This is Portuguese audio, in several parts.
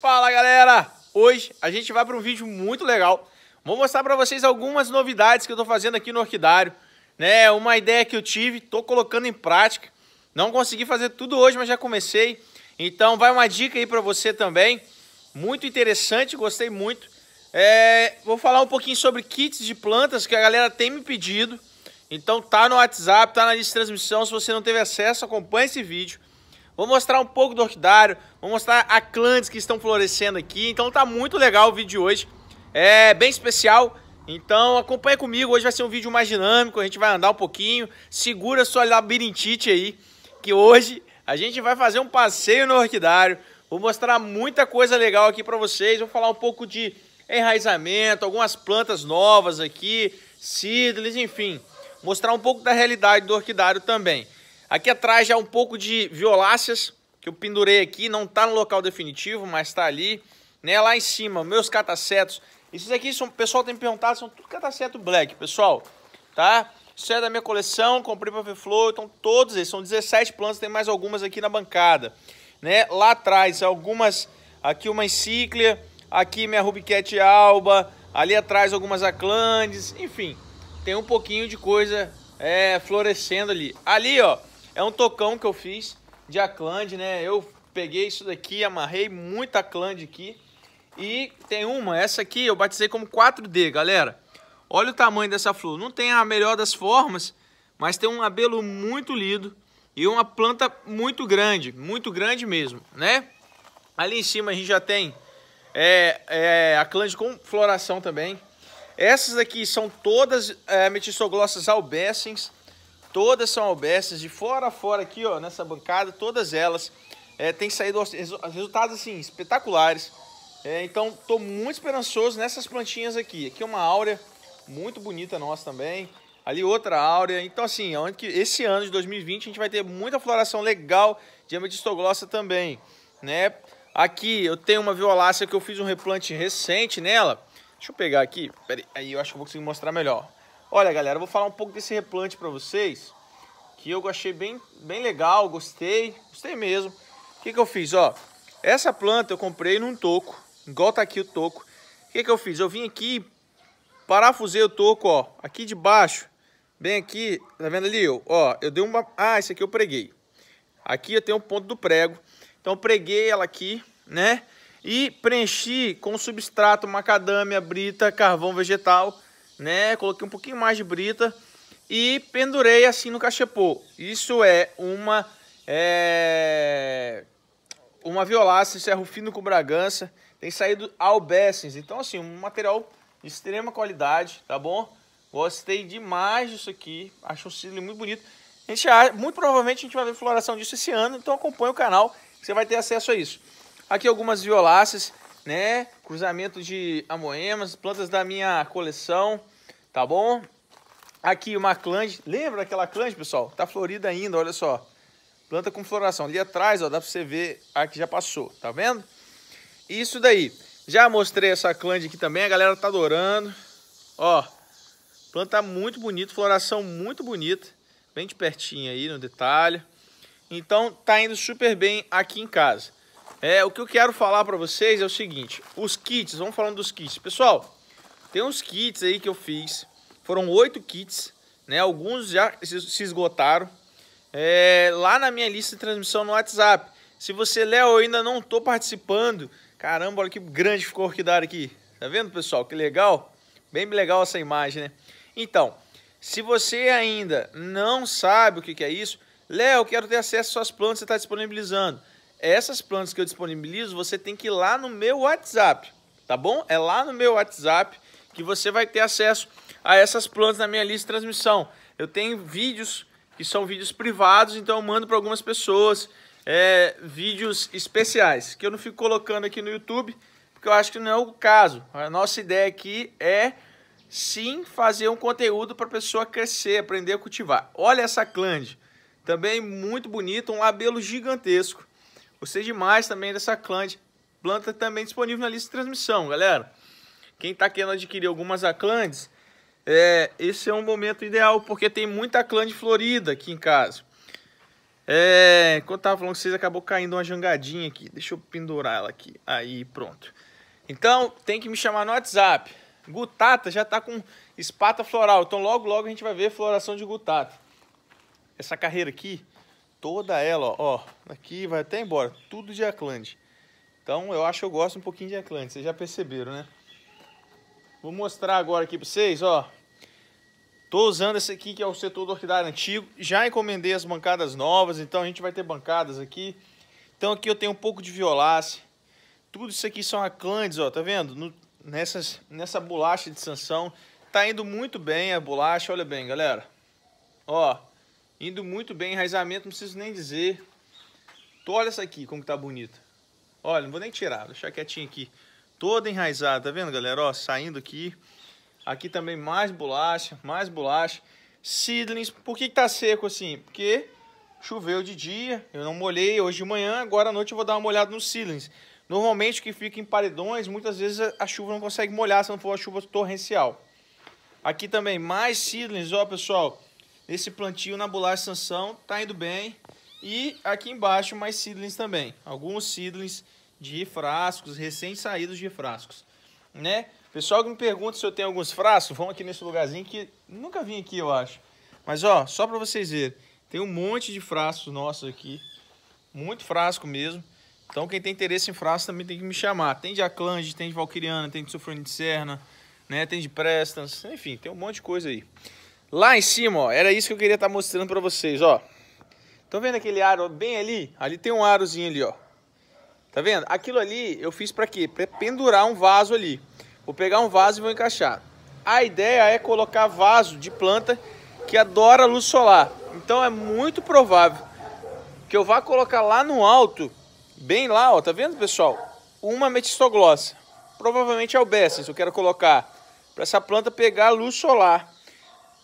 Fala galera! Hoje a gente vai para um vídeo muito legal. Vou mostrar para vocês algumas novidades que eu estou fazendo aqui no Orquidário. Né, uma ideia que eu tive, estou colocando em prática. Não consegui fazer tudo hoje, mas já comecei. Então vai uma dica aí para você também. Muito interessante, gostei muito. É, vou falar um pouquinho sobre kits de plantas que a galera tem me pedido. Então tá no WhatsApp, tá na lista de transmissão. Se você não teve acesso, acompanhe esse vídeo. Vou mostrar um pouco do orquidário, vou mostrar a clãs que estão florescendo aqui. Então tá muito legal o vídeo de hoje. É bem especial. Então acompanha comigo, hoje vai ser um vídeo mais dinâmico, a gente vai andar um pouquinho. Segura sua labirintite aí, que hoje a gente vai fazer um passeio no orquidário. Vou mostrar muita coisa legal aqui para vocês, vou falar um pouco de enraizamento, algumas plantas novas aqui, seedlings, enfim. Mostrar um pouco da realidade do orquidário também. Aqui atrás já um pouco de violáceas que eu pendurei aqui, não tá no local definitivo, mas tá ali. Né? Lá em cima, meus catacetos. Esses aqui, são, o pessoal tem me perguntado, são tudo cataceto black, pessoal. Tá? Isso é da minha coleção, comprei para ver flor, então todos eles, são 17 plantas, tem mais algumas aqui na bancada. Né? Lá atrás, algumas, aqui uma encíclia, aqui minha rubiquete alba, ali atrás algumas aclandes, enfim. Tem um pouquinho de coisa é, florescendo ali. Ali, ó, é um tocão que eu fiz de aclande, né? Eu peguei isso daqui, amarrei muita aclande aqui. E tem uma, essa aqui eu batizei como 4D, galera. Olha o tamanho dessa flor. Não tem a melhor das formas, mas tem um abelo muito lindo e uma planta muito grande, muito grande mesmo, né? Ali em cima a gente já tem é, é, aclande com floração também. Essas aqui são todas é, metissoglossas albessens. Todas são alberces, de fora a fora aqui, ó, nessa bancada, todas elas. É, tem saído resultados, assim, espetaculares. É, então, estou muito esperançoso nessas plantinhas aqui. Aqui é uma áurea muito bonita nossa também. Ali outra áurea. Então, assim, é esse ano de 2020 a gente vai ter muita floração legal de ametistoglossa também, né? Aqui eu tenho uma violácea que eu fiz um replante recente nela. Deixa eu pegar aqui. Pera aí, eu acho que eu vou conseguir mostrar melhor. Olha, galera, eu vou falar um pouco desse replante para vocês que eu achei bem, bem legal, gostei, gostei mesmo. O que, que eu fiz? Ó, essa planta eu comprei num toco, igual tá aqui o toco. O que, que eu fiz? Eu vim aqui, parafusei o toco, ó, aqui de baixo, bem aqui, tá vendo ali? Ó, eu dei uma... Ah, esse aqui eu preguei. Aqui eu tenho o um ponto do prego. Então preguei ela aqui, né? E preenchi com substrato macadâmia, brita, carvão vegetal, né? Coloquei um pouquinho mais de brita e pendurei assim no cachepô. Isso é uma é, uma violácea, isso é fino com bragança, tem saído albessens. Então assim, um material de extrema qualidade, tá bom? Gostei demais disso aqui, acho um cílio muito bonito. A gente muito provavelmente a gente vai ver floração disso esse ano, então acompanha o canal, você vai ter acesso a isso. Aqui algumas violáceas, né? Cruzamento de amoemas, plantas da minha coleção, tá bom? Aqui uma clange. Lembra daquela clange, pessoal? Tá florida ainda, olha só. Planta com floração. Ali atrás, ó, dá para você ver a que já passou, tá vendo? Isso daí. Já mostrei essa clange aqui também, a galera tá adorando. Ó, planta muito bonita, floração muito bonita. Bem de pertinho aí no detalhe. Então tá indo super bem aqui em casa. É, o que eu quero falar para vocês é o seguinte, os kits, vamos falando dos kits. Pessoal, tem uns kits aí que eu fiz foram oito kits, né? Alguns já se esgotaram. É, lá na minha lista de transmissão no WhatsApp. Se você, Léo, ainda não tô participando, caramba, olha que grande ficou o orquidário aqui. Tá vendo, pessoal? Que legal. Bem legal essa imagem, né? Então, se você ainda não sabe o que é isso, Léo, quero ter acesso às suas plantas que você está disponibilizando. Essas plantas que eu disponibilizo, você tem que ir lá no meu WhatsApp, tá bom? É lá no meu WhatsApp que você vai ter acesso a essas plantas na minha lista de transmissão. Eu tenho vídeos que são vídeos privados, então eu mando para algumas pessoas é, vídeos especiais, que eu não fico colocando aqui no YouTube, porque eu acho que não é o caso. A nossa ideia aqui é sim fazer um conteúdo para a pessoa crescer, aprender a cultivar. Olha essa clande, também muito bonita, um labelo gigantesco. Gostei demais também dessa clande, planta também disponível na lista de transmissão, galera. Quem está querendo adquirir algumas aclandes, é, esse é um momento ideal, porque tem muita clã de Florida aqui em casa. É, enquanto eu tava falando com vocês, acabou caindo uma jangadinha aqui. Deixa eu pendurar ela aqui. Aí, pronto. Então, tem que me chamar no WhatsApp. Gutata já tá com espata floral. Então, logo, logo a gente vai ver floração de gutata. Essa carreira aqui, toda ela, ó. aqui vai até embora. Tudo de aclande. Então, eu acho que eu gosto um pouquinho de aclande. Vocês já perceberam, né? Vou mostrar agora aqui pra vocês, ó. Tô usando esse aqui que é o setor do orquidário antigo. Já encomendei as bancadas novas, então a gente vai ter bancadas aqui. Então aqui eu tenho um pouco de violace. Tudo isso aqui são aclandes, ó, tá vendo? No, nessas, nessa bolacha de sanção. Tá indo muito bem a bolacha, olha bem, galera. Ó, indo muito bem, enraizamento, não preciso nem dizer. Tô, olha essa aqui, como que tá bonita. Olha, não vou nem tirar, vou deixar quietinho aqui. Toda enraizada, tá vendo, galera? Ó, saindo aqui. Aqui também mais bolacha, mais bolacha. Seedlings, por que, está seco assim? Porque choveu de dia, eu não molhei hoje de manhã, agora à noite eu vou dar uma olhada nos seedlings. Normalmente que fica em paredões, muitas vezes a chuva não consegue molhar se não for uma chuva torrencial. Aqui também mais seedlings, ó pessoal, nesse plantio na bolacha sanção tá indo bem. E aqui embaixo mais seedlings também, alguns seedlings de frascos, recém-saídos de frascos, né? Pessoal que me pergunta se eu tenho alguns frascos, vão aqui nesse lugarzinho que nunca vim aqui, eu acho. Mas ó, só para vocês verem, tem um monte de frascos nossos aqui, muito frasco mesmo. Então quem tem interesse em frasco também tem que me chamar. Tem de Aclange, tem de Valkyriana, tem de Sufrone de Serna, né? Tem de Prestans, enfim, tem um monte de coisa aí. Lá em cima, ó, era isso que eu queria estar tá mostrando para vocês, ó. Estão vendo aquele aro bem ali? Ali tem um arozinho ali, ó. Tá vendo? Aquilo ali eu fiz para quê? Para pendurar um vaso ali. Vou pegar um vaso e vou encaixar. A ideia é colocar vaso de planta que adora luz solar. Então é muito provável que eu vá colocar lá no alto, bem lá, ó, tá vendo, pessoal? Uma metistoglossa. Provavelmente albescens, é eu quero colocar para essa planta pegar luz solar.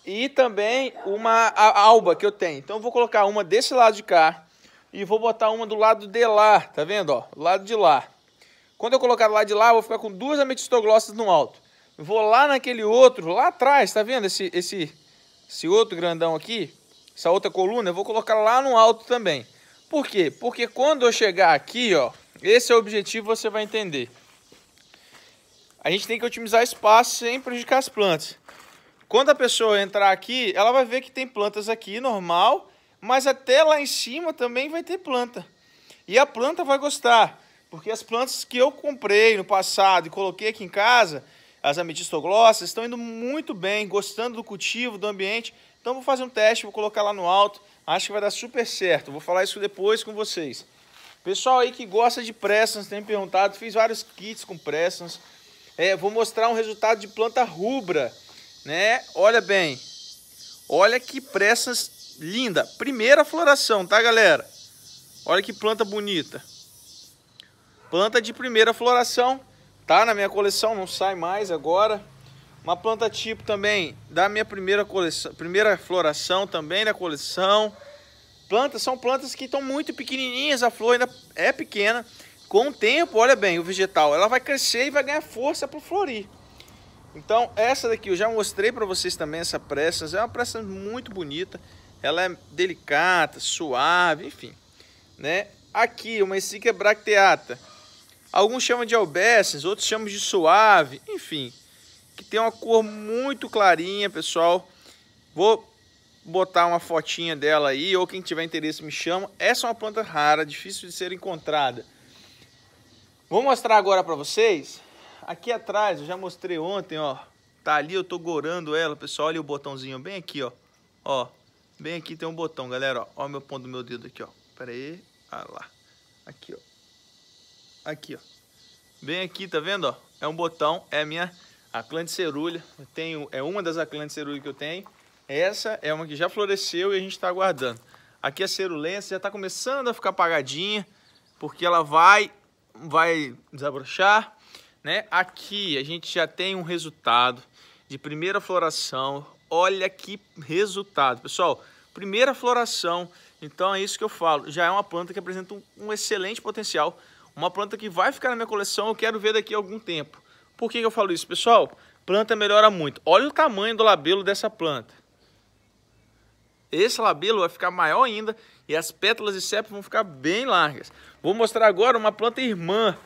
E também uma alba que eu tenho. Então eu vou colocar uma desse lado de cá e vou botar uma do lado de lá, tá vendo, ó? Do lado de lá. Quando eu colocar lá de lá, eu vou ficar com duas ametistoglossas no alto. vou lá naquele outro, lá atrás, tá vendo? Esse, esse, esse outro grandão aqui, essa outra coluna, eu vou colocar lá no alto também. Por quê? Porque quando eu chegar aqui, ó, esse é o objetivo, você vai entender. A gente tem que otimizar espaço sem prejudicar as plantas. Quando a pessoa entrar aqui, ela vai ver que tem plantas aqui, normal, mas até lá em cima também vai ter planta. E a planta vai gostar. Porque as plantas que eu comprei no passado e coloquei aqui em casa, as ametistoglossas, estão indo muito bem, gostando do cultivo, do ambiente. Então vou fazer um teste, vou colocar lá no alto. Acho que vai dar super certo. Vou falar isso depois com vocês. Pessoal aí que gosta de pressas, tem me perguntado, fiz vários kits com pressas. É, vou mostrar um resultado de planta rubra, né? Olha bem. Olha que pressas linda. Primeira floração, tá, galera? Olha que planta bonita. Planta de primeira floração, tá na minha coleção, não sai mais agora. Uma planta tipo também da minha primeira coleção, primeira floração também da coleção. Plantas são plantas que estão muito pequenininhas, a flor ainda é pequena. Com o tempo, olha bem, o vegetal, ela vai crescer e vai ganhar força para florir. Então, essa daqui eu já mostrei para vocês também, essa pressa. É uma pressa muito bonita. Ela é delicada, suave, enfim. Né? Aqui, uma Essica bracteata. Alguns chamam de albesses, outros chamam de suave, enfim. Que tem uma cor muito clarinha, pessoal. Vou botar uma fotinha dela aí, ou quem tiver interesse me chama. Essa é uma planta rara, difícil de ser encontrada. Vou mostrar agora para vocês. Aqui atrás, eu já mostrei ontem, ó. Tá ali, eu tô gorando ela, pessoal. Olha o botãozinho bem aqui, ó. Ó, bem aqui tem um botão, galera, ó. Ó meu ponto do meu dedo aqui, ó. Pera aí. Ah lá. Aqui, ó. Aqui, ó. Bem aqui, tá vendo, ó? É um botão, é a minha aclante cerulha. Eu tenho, é uma das aclantes cerulha que eu tenho. Essa é uma que já floresceu e a gente está aguardando. Aqui a cerulência já está começando a ficar apagadinha, porque ela vai, vai desabrochar, né? Aqui a gente já tem um resultado de primeira floração. Olha que resultado, pessoal. Primeira floração. Então é isso que eu falo. Já é uma planta que apresenta um, um excelente potencial uma planta que vai ficar na minha coleção, eu quero ver daqui a algum tempo. Por que, que eu falo isso, pessoal? Planta melhora muito. Olha o tamanho do labelo dessa planta. Esse labelo vai ficar maior ainda e as pétalas e septo vão ficar bem largas. Vou mostrar agora uma planta irmã.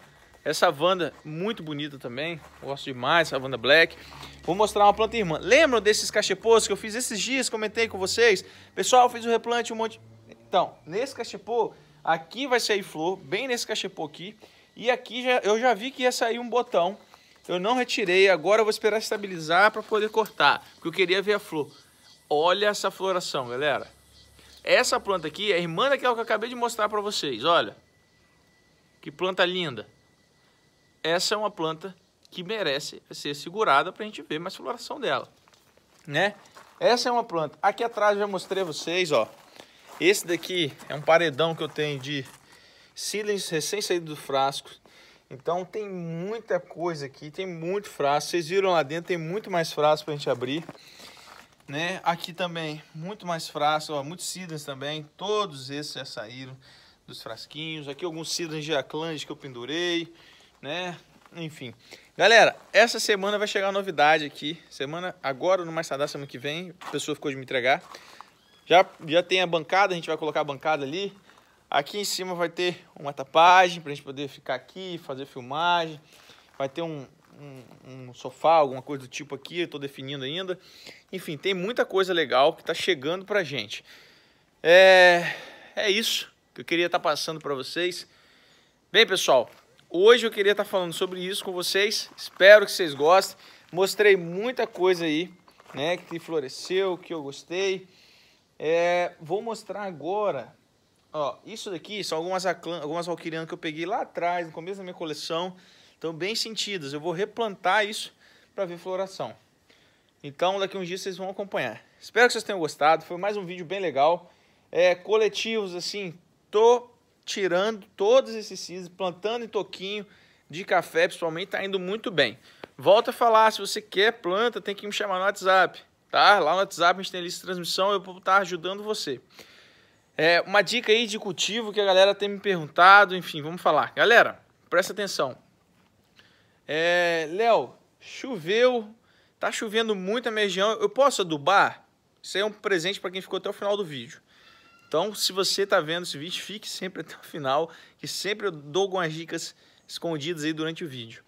Essa vanda muito bonita também. Gosto demais essa vanda black. Vou mostrar uma planta irmã. Lembram desses cachepôs que eu fiz esses dias? Comentei com vocês. Pessoal, fiz o um replante um monte... Então, nesse cachepô Aqui vai sair flor, bem nesse cachepô aqui. E aqui já, eu já vi que ia sair um botão. Eu não retirei, agora eu vou esperar estabilizar para poder cortar, porque eu queria ver a flor. Olha essa floração, galera. Essa planta aqui é a irmã daquela que eu acabei de mostrar para vocês, olha. Que planta linda. Essa é uma planta que merece ser segurada para a gente ver mais floração dela, né? Essa é uma planta. Aqui atrás eu já mostrei a vocês, ó. Esse daqui é um paredão que eu tenho de sealings recém saído do frasco. Então tem muita coisa aqui, tem muito frasco. Vocês viram lá dentro, tem muito mais frasco para a gente abrir. Né? Aqui também, muito mais frasco, ó, muitos seedlings também. Todos esses já saíram dos frasquinhos. Aqui alguns seedlings de Aclandes que eu pendurei, né? Enfim. Galera, essa semana vai chegar novidade aqui. Semana agora, no mais tardar, semana que vem. A pessoa ficou de me entregar. Já, já tem a bancada, a gente vai colocar a bancada ali. Aqui em cima vai ter uma tapagem para a gente poder ficar aqui, fazer filmagem. Vai ter um, um, um, sofá, alguma coisa do tipo aqui, estou definindo ainda. Enfim, tem muita coisa legal que está chegando para a gente. É, é isso que eu queria estar tá passando para vocês. Bem, pessoal, hoje eu queria estar tá falando sobre isso com vocês. Espero que vocês gostem. Mostrei muita coisa aí, né, que floresceu, que eu gostei. É, vou mostrar agora. Ó, isso daqui são algumas, aclan, algumas valquirianas que eu peguei lá atrás, no começo da minha coleção. Estão bem sentidas. Eu vou replantar isso para ver floração. Então, daqui uns dias vocês vão acompanhar. Espero que vocês tenham gostado. Foi mais um vídeo bem legal. É, coletivos, assim, tô tirando todos esses cis, plantando em toquinho de café, principalmente, tá indo muito bem. Volta a falar, se você quer planta, tem que me chamar no WhatsApp tá? Lá no WhatsApp a gente tem a lista de transmissão, eu vou estar tá ajudando você. É, uma dica aí de cultivo que a galera tem me perguntado, enfim, vamos falar. Galera, presta atenção. É, Léo, choveu, tá chovendo muito na minha região, eu posso adubar? Isso aí é um presente para quem ficou até o final do vídeo. Então, se você está vendo esse vídeo, fique sempre até o final, que sempre eu dou algumas dicas escondidas aí durante o vídeo.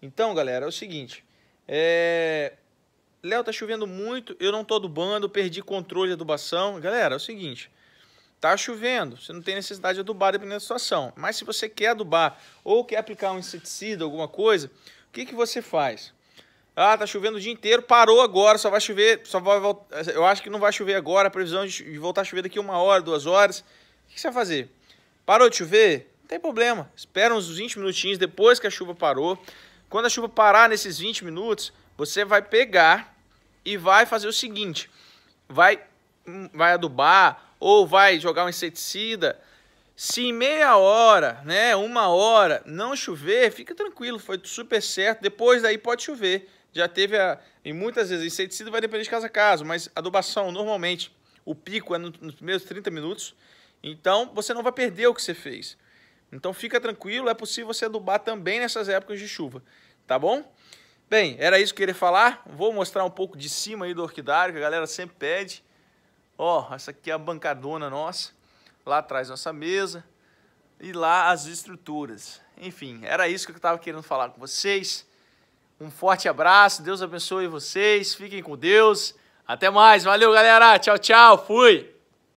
Então, galera, é o seguinte, é... Léo, tá chovendo muito, eu não tô adubando, perdi controle de adubação. Galera, é o seguinte, tá chovendo, você não tem necessidade de adubar dependendo da situação. Mas se você quer adubar ou quer aplicar um inseticida, alguma coisa, o que, que você faz? Ah, tá chovendo o dia inteiro, parou agora, só vai chover, só vai voltar. Eu acho que não vai chover agora, a previsão de voltar a chover daqui uma hora, duas horas. O que você vai fazer? Parou de chover? Não tem problema. Espera uns 20 minutinhos depois que a chuva parou. Quando a chuva parar nesses 20 minutos, você vai pegar e vai fazer o seguinte, vai, vai adubar ou vai jogar um inseticida, se em meia hora, né, uma hora não chover, fica tranquilo, foi super certo, depois daí pode chover. Já teve, a, e muitas vezes, inseticida vai depender de caso a caso, mas adubação, normalmente, o pico é nos primeiros 30 minutos, então você não vai perder o que você fez. Então fica tranquilo, é possível você adubar também nessas épocas de chuva, tá bom? Bem, era isso que eu queria falar. Vou mostrar um pouco de cima aí do orquidário, que a galera sempre pede. Ó, essa aqui é a bancadona nossa. Lá atrás nossa mesa. E lá as estruturas. Enfim, era isso que eu estava querendo falar com vocês. Um forte abraço, Deus abençoe vocês, fiquem com Deus. Até mais, valeu galera, tchau, tchau, fui!